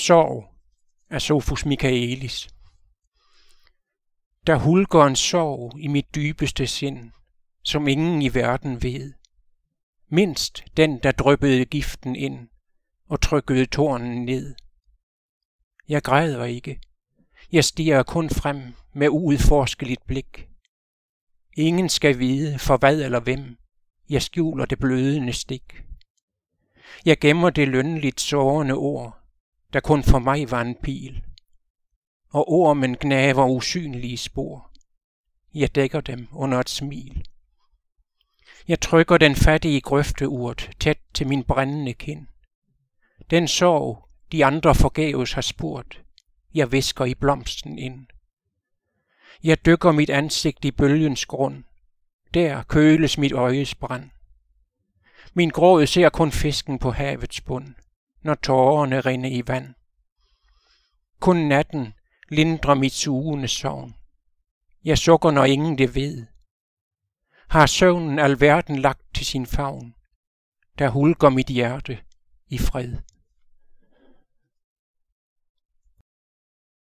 Sorg af Sofus Michaelis. Der hulker en sorg i mit dybeste sind, som ingen i verden ved. Mindst den, der dryppede giften ind og trykkede tornen ned. Jeg græder ikke. Jeg stiger kun frem med uudforskeligt blik. Ingen skal vide, for hvad eller hvem. Jeg skjuler det blødende stik. Jeg gemmer det lønligt sårende ord, der kun for mig var en pil. Og ormen gnaver usynlige spor. Jeg dækker dem under et smil. Jeg trykker den fattige grøfteurt tæt til min brændende kind. Den sorg, de andre forgæves har spurgt, jeg visker i blomsten ind. Jeg dykker mit ansigt i bølgens grund. Der køles mit øjes brand. Min gråd ser kun fisken på havets bund når tårerne rinder i vand. Kun natten lindrer mit sugende sovn. Jeg sukker, når ingen det ved. Har søvnen alverden lagt til sin favn, der hulker mit hjerte i fred.